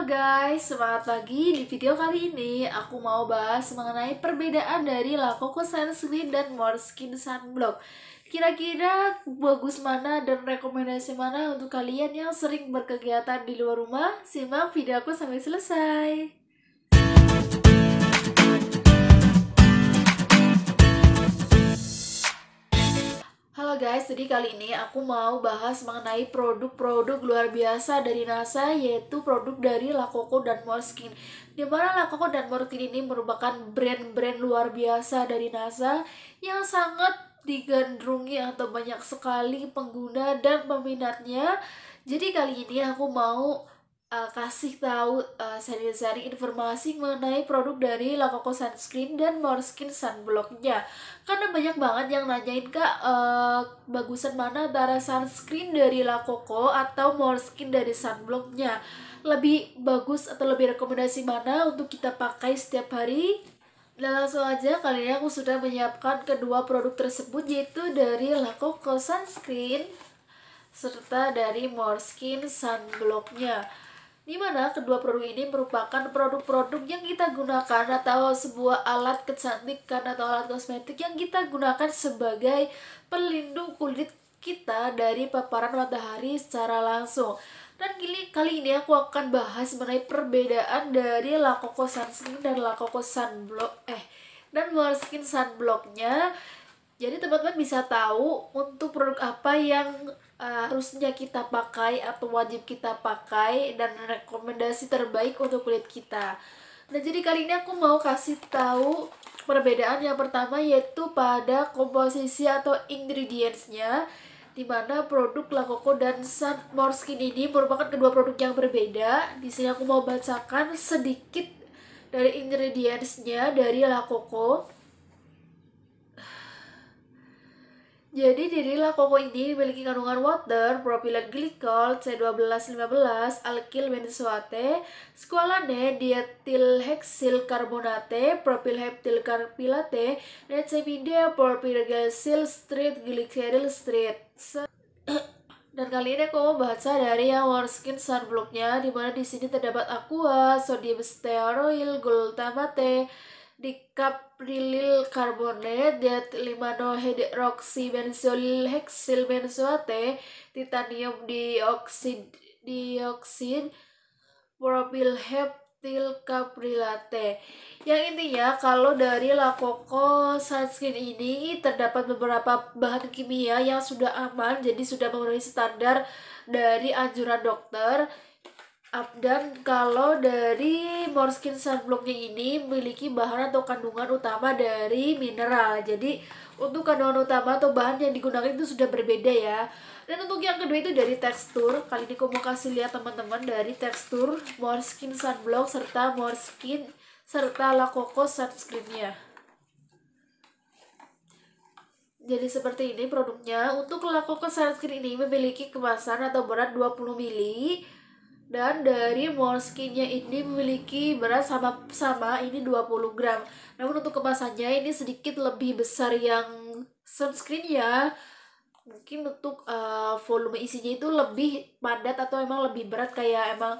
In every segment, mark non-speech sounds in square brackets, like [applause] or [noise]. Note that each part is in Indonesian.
Halo guys, semangat pagi. Di video kali ini aku mau bahas mengenai perbedaan dari Coco Sunscreen dan Moreskin Sunblock. Kira-kira bagus mana dan rekomendasi mana untuk kalian yang sering berkegiatan di luar rumah? Simak video aku sampai selesai. guys, jadi kali ini aku mau bahas mengenai produk-produk luar biasa dari NASA yaitu produk dari Lakoko dan Moleskine. Di mana dan Moleskine ini merupakan brand-brand luar biasa dari NASA yang sangat digandrungi atau banyak sekali pengguna dan peminatnya. Jadi kali ini aku mau uh, kasih tahu uh, eh, sharing informasi mengenai produk dari Lakoko Sunscreen dan Skin Sunblocknya karena banyak banget yang nanyain kak uh, bagusan mana antara sunscreen dari Lakoko atau Skin dari Sunblocknya lebih bagus atau lebih rekomendasi mana untuk kita pakai setiap hari dan langsung aja kali ini aku sudah menyiapkan kedua produk tersebut yaitu dari Lakoko Sunscreen serta dari MorSkin Sunblocknya di mana kedua produk ini merupakan produk-produk yang kita gunakan atau sebuah alat kecantikan atau alat kosmetik yang kita gunakan sebagai pelindung kulit kita dari paparan matahari secara langsung. Dan kini kali ini aku akan bahas mengenai perbedaan dari La Coco Sunscreen dan La Coco Sunblock eh dan Moleskine Sunblocknya. Jadi teman-teman bisa tahu untuk produk apa yang uh, harusnya kita pakai atau wajib kita pakai dan rekomendasi terbaik untuk kulit kita. Nah, jadi kali ini aku mau kasih tahu perbedaan yang pertama yaitu pada komposisi atau ingredientsnya di mana produk Lakoko dan Sun More Skin ini merupakan kedua produk yang berbeda. Di sini aku mau bacakan sedikit dari ingredientsnya dari Lakoko. Jadi dirilah koko ini memiliki kandungan water, propilen glikol, C1215, alkil benzoate, squalane, heksil karbonate, propilheptil karpilate, dan semidea propilglycil street glyceril street. [coughs] Dan kali ini aku mau baca dari yang skin sunblocknya, di mana di sini terdapat aqua, sodium stearoyl glutamate, dikaprilil karbonat dat limanohidroksibenzol heksil benzoate titanium dioksid dioksid propil heptil kaprilate yang intinya kalau dari Lakoko sunscreen ini terdapat beberapa bahan kimia yang sudah aman jadi sudah memenuhi standar dari anjuran dokter dan kalau dari Morskin Sunblocknya ini memiliki bahan atau kandungan utama dari mineral. Jadi untuk kandungan utama atau bahan yang digunakan itu sudah berbeda ya. Dan untuk yang kedua itu dari tekstur. Kali ini aku mau kasih lihat teman-teman dari tekstur Morskin sunblock serta Morskin serta La sunscreennya. Jadi seperti ini produknya. Untuk La sunscreen ini memiliki kemasan atau berat 20 mili dan dari morskinnya ini memiliki berat sama-sama ini 20 gram namun untuk kemasannya ini sedikit lebih besar yang sunscreen ya mungkin untuk uh, volume isinya itu lebih padat atau emang lebih berat kayak emang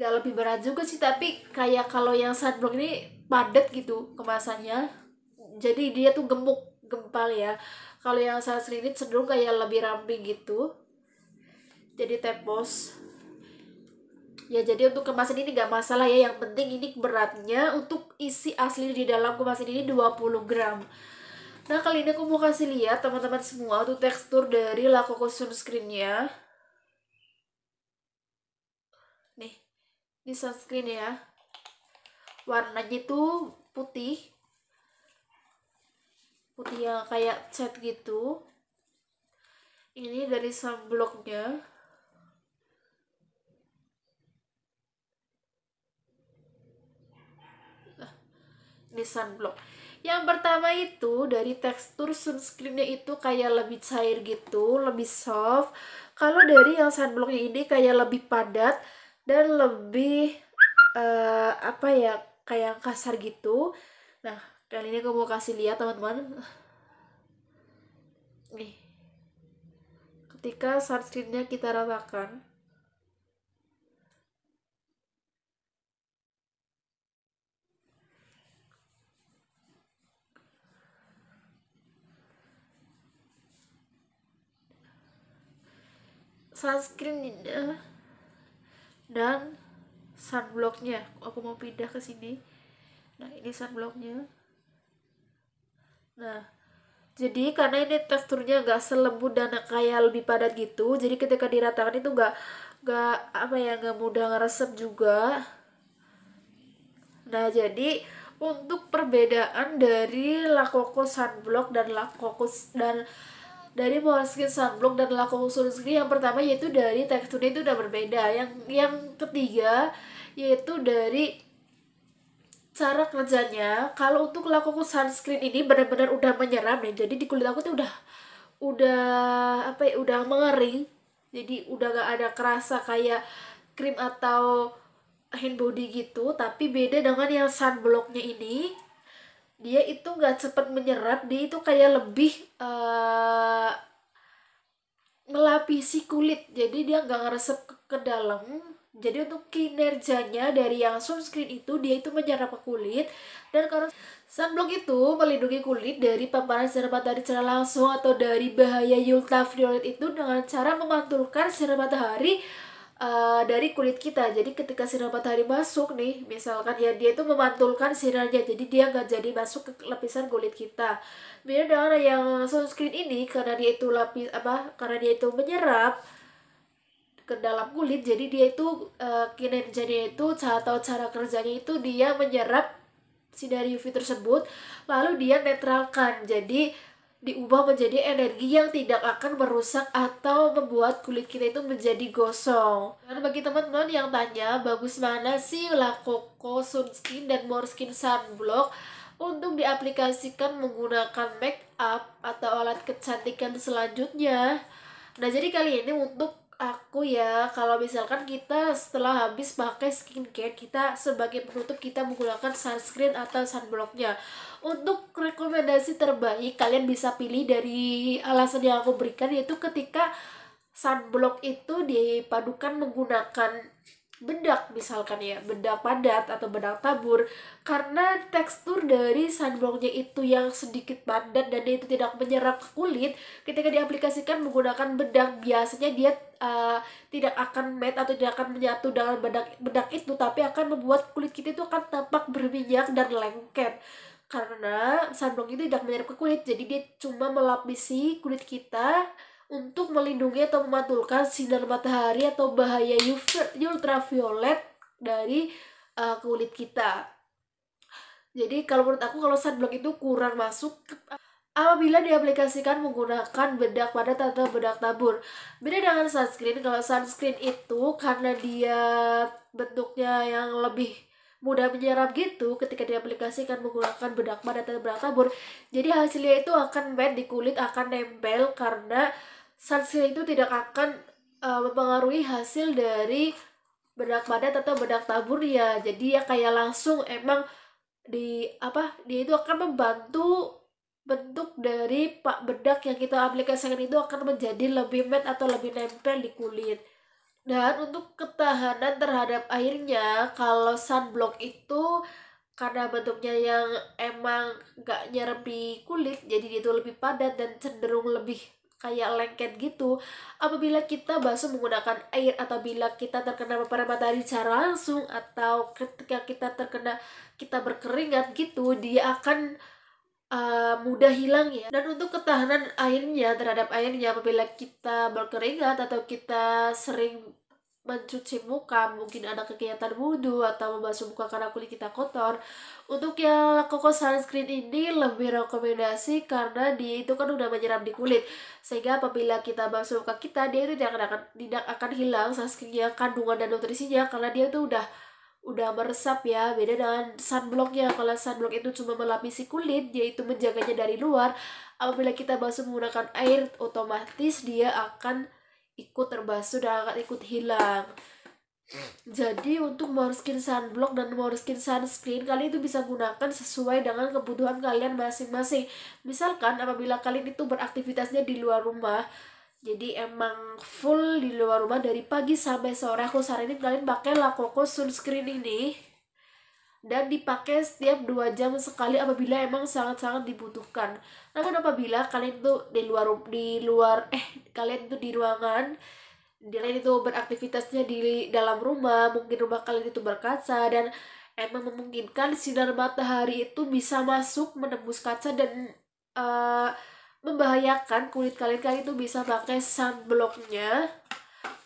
gak lebih berat juga sih tapi kayak kalau yang sunblock ini padat gitu kemasannya jadi dia tuh gemuk gempal ya kalau yang sunscreen ini cenderung kayak lebih ramping gitu jadi tepos Ya jadi untuk kemasan ini nggak masalah ya, yang penting ini beratnya untuk isi asli di dalam kemasan ini 20 gram. Nah kali ini aku mau kasih lihat teman-teman semua tuh tekstur dari La Coco sunscreennya. Nih, ini sunscreen ya. Warnanya itu putih, putih yang kayak cat gitu. Ini dari sunblocknya. di sunblock yang pertama itu dari tekstur sunscreennya itu kayak lebih cair gitu lebih soft kalau dari yang sunblocknya ini kayak lebih padat dan lebih uh, apa ya kayak kasar gitu nah kali ini aku mau kasih lihat teman-teman nih ketika sunscreennya kita ratakan sunscreen dan sunblocknya aku mau pindah ke sini nah ini sunblocknya nah jadi karena ini teksturnya nggak selembut dan kayak lebih padat gitu jadi ketika diratakan itu nggak nggak apa ya nggak mudah ngeresep juga nah jadi untuk perbedaan dari La Coco Sunblock dan La Coco dan dari skin Sunblock dan laku sunscreen yang pertama yaitu dari teksturnya itu udah berbeda yang yang ketiga yaitu dari cara kerjanya kalau untuk laku Sunscreen ini benar-benar udah menyeram nih ya. jadi di kulit aku tuh udah udah apa ya udah mengering jadi udah gak ada kerasa kayak krim atau hand body gitu tapi beda dengan yang sunblocknya ini dia itu nggak cepat menyerap dia itu kayak lebih uh, melapisi kulit jadi dia nggak ngeresep ke, ke dalam jadi untuk kinerjanya dari yang sunscreen itu dia itu menyerap ke kulit dan karena sunblock itu melindungi kulit dari paparan sinar matahari secara langsung atau dari bahaya ultraviolet itu dengan cara memantulkan sinar matahari uh, dari kulit kita. Jadi ketika sinar matahari masuk nih, misalkan ya dia itu memantulkan sinarnya, jadi dia nggak jadi masuk ke lapisan kulit kita. Beda dengan yang sunscreen ini karena dia itu lapis apa? Karena dia itu menyerap ke dalam kulit, jadi dia itu uh, kinerjanya itu atau cara kerjanya itu dia menyerap sinar UV tersebut, lalu dia netralkan. Jadi diubah menjadi energi yang tidak akan merusak atau membuat kulit kita itu menjadi gosong. Dan bagi teman-teman yang tanya, bagus mana sih Coco Sunskin dan More Skin Sunblock untuk diaplikasikan menggunakan make up atau alat kecantikan selanjutnya? Nah, jadi kali ini untuk aku ya kalau misalkan kita setelah habis pakai skincare kita sebagai penutup kita menggunakan sunscreen atau sunblocknya untuk rekomendasi terbaik kalian bisa pilih dari alasan yang aku berikan yaitu ketika sunblock itu dipadukan menggunakan bedak misalkan ya bedak padat atau bedak tabur karena tekstur dari sunblocknya itu yang sedikit padat dan dia itu tidak menyerap kulit ketika diaplikasikan menggunakan bedak biasanya dia uh, tidak akan matte atau tidak akan menyatu dengan bedak bedak itu tapi akan membuat kulit kita itu akan tampak berminyak dan lengket karena sunblock itu tidak menyerap ke kulit jadi dia cuma melapisi kulit kita untuk melindungi atau mematulkan sinar matahari atau bahaya UV ultraviolet dari uh, kulit kita jadi kalau menurut aku kalau sunblock itu kurang masuk apabila diaplikasikan menggunakan bedak pada atau bedak tabur. Beda dengan sunscreen, kalau sunscreen itu karena dia bentuknya yang lebih mudah menyerap gitu ketika diaplikasikan menggunakan bedak padat atau bedak tabur. Jadi hasilnya itu akan matte di kulit akan nempel karena sunscreen itu tidak akan uh, mempengaruhi hasil dari bedak padat atau bedak tabur ya. Jadi ya kayak langsung emang di apa dia itu akan membantu bentuk dari pak bedak yang kita aplikasikan itu akan menjadi lebih matte atau lebih nempel di kulit dan untuk ketahanan terhadap airnya, kalau sunblock itu karena bentuknya yang emang gak nyerap kulit, jadi dia itu lebih padat dan cenderung lebih kayak lengket gitu. Apabila kita basuh menggunakan air atau bila kita terkena beberapa matahari secara langsung atau ketika kita terkena kita berkeringat gitu, dia akan uh, mudah hilang ya dan untuk ketahanan airnya terhadap airnya apabila kita berkeringat atau kita sering mencuci muka mungkin ada kegiatan wudhu atau membasuh muka karena kulit kita kotor untuk yang koko sunscreen ini lebih rekomendasi karena di itu kan udah menyerap di kulit sehingga apabila kita basuh muka kita dia itu tidak akan tidak akan hilang sunscreennya kandungan dan nutrisinya karena dia itu udah udah meresap ya beda dengan sunblocknya kalau sunblock itu cuma melapisi kulit yaitu menjaganya dari luar apabila kita basuh menggunakan air otomatis dia akan ikut terbasuh dan akan ikut hilang jadi untuk moreskin sunblock dan moreskin sunscreen kalian itu bisa gunakan sesuai dengan kebutuhan kalian masing-masing misalkan apabila kalian itu beraktivitasnya di luar rumah jadi emang full di luar rumah dari pagi sampai sore aku saranin kalian pakai Coco sunscreen ini dan dipakai setiap dua jam sekali apabila emang sangat-sangat dibutuhkan. Namun kan apabila kalian tuh di luar di luar eh kalian tuh di ruangan kalian itu beraktivitasnya di dalam rumah, mungkin rumah kalian itu berkaca dan emang memungkinkan sinar matahari itu bisa masuk menembus kaca dan uh, membahayakan kulit kalian kalian itu bisa pakai sunblocknya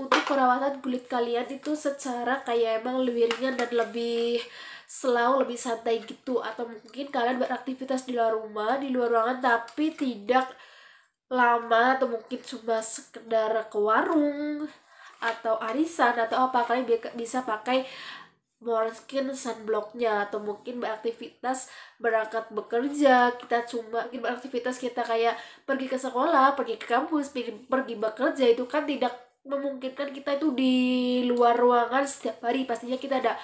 untuk perawatan kulit kalian itu secara kayak emang lebih ringan dan lebih slow lebih santai gitu atau mungkin kalian beraktivitas di luar rumah di luar ruangan tapi tidak lama atau mungkin cuma sekedar ke warung atau arisan atau apa kalian bisa pakai mungkin sunblocknya atau mungkin beraktivitas berangkat bekerja kita cuma mungkin beraktivitas kita kayak pergi ke sekolah pergi ke kampus pergi, pergi bekerja itu kan tidak memungkinkan kita itu di luar ruangan setiap hari pastinya kita ada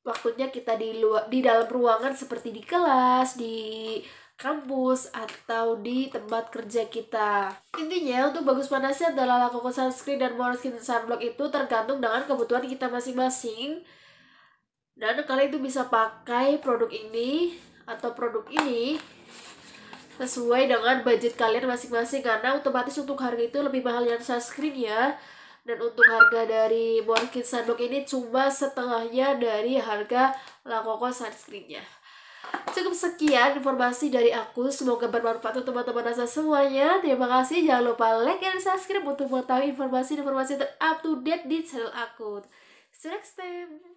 waktunya kita di luar di dalam ruangan seperti di kelas di kampus atau di tempat kerja kita. Intinya untuk bagus panasnya adalah lakukan sunscreen dan moreskin sunblock itu tergantung dengan kebutuhan kita masing-masing dan kalian itu bisa pakai produk ini atau produk ini sesuai dengan budget kalian masing-masing karena otomatis untuk harga itu lebih mahal yang sunscreen ya dan untuk harga dari Morkin Sandok ini cuma setengahnya dari harga Lakoko sunscreennya cukup sekian informasi dari aku semoga bermanfaat untuk teman-teman asa semuanya terima kasih jangan lupa like dan subscribe untuk mengetahui informasi-informasi terupdate di channel aku see you next time